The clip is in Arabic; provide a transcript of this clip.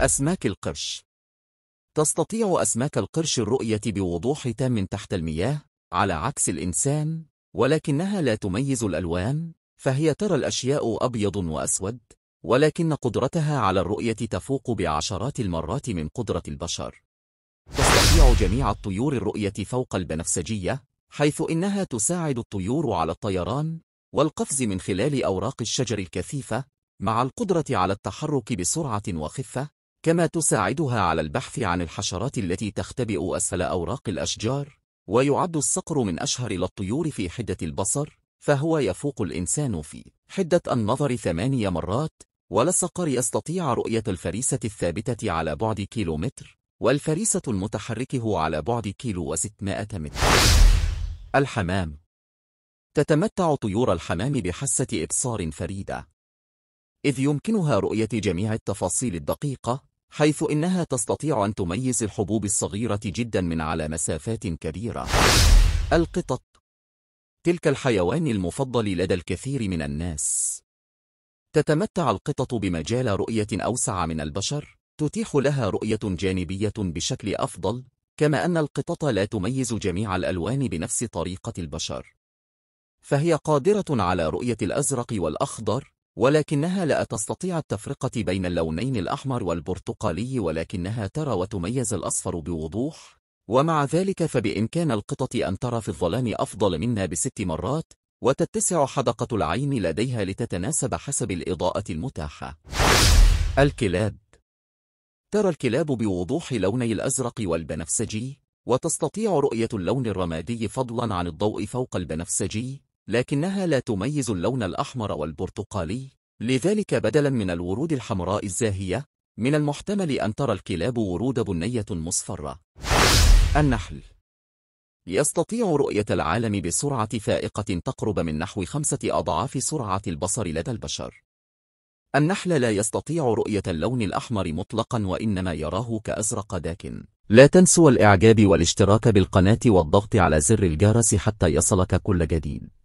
أسماك القرش تستطيع أسماك القرش الرؤية بوضوح تام تحت المياه على عكس الإنسان ولكنها لا تميز الألوان فهي ترى الأشياء أبيض وأسود ولكن قدرتها على الرؤية تفوق بعشرات المرات من قدرة البشر تستطيع جميع الطيور الرؤية فوق البنفسجية حيث إنها تساعد الطيور على الطيران والقفز من خلال أوراق الشجر الكثيفة مع القدرة على التحرك بسرعة وخفة كما تساعدها على البحث عن الحشرات التي تختبئ أسفل أوراق الأشجار ويعد الصقر من أشهر الطيور في حدة البصر فهو يفوق الإنسان في حدة النظر ثمانية مرات ولا الصقر يستطيع رؤية الفريسة الثابتة على بعد كيلومتر والفريسة المتحركه على بعد كيلو وستمائة متر الحمام تتمتع طيور الحمام بحسة إبصار فريدة إذ يمكنها رؤية جميع التفاصيل الدقيقة حيث إنها تستطيع أن تميز الحبوب الصغيرة جدا من على مسافات كبيرة القطط تلك الحيوان المفضل لدى الكثير من الناس تتمتع القطط بمجال رؤية أوسع من البشر تتيح لها رؤية جانبية بشكل أفضل كما أن القطط لا تميز جميع الألوان بنفس طريقة البشر فهي قادرة على رؤية الأزرق والأخضر ولكنها لا تستطيع التفرقة بين اللونين الأحمر والبرتقالي ولكنها ترى وتميز الأصفر بوضوح ومع ذلك فبإمكان القطط أن ترى في الظلام أفضل منا بست مرات وتتسع حدقة العين لديها لتتناسب حسب الإضاءة المتاحة الكلاب ترى الكلاب بوضوح لوني الأزرق والبنفسجي وتستطيع رؤية اللون الرمادي فضلا عن الضوء فوق البنفسجي لكنها لا تميز اللون الأحمر والبرتقالي لذلك بدلا من الورود الحمراء الزاهية من المحتمل أن ترى الكلاب ورود بنية مصفرة النحل يستطيع رؤية العالم بسرعة فائقة تقرب من نحو خمسة أضعاف سرعة البصر لدى البشر النحل لا يستطيع رؤية اللون الأحمر مطلقا وإنما يراه كأزرق داكن لا تنسوا الإعجاب والاشتراك بالقناة والضغط على زر الجرس حتى يصلك كل جديد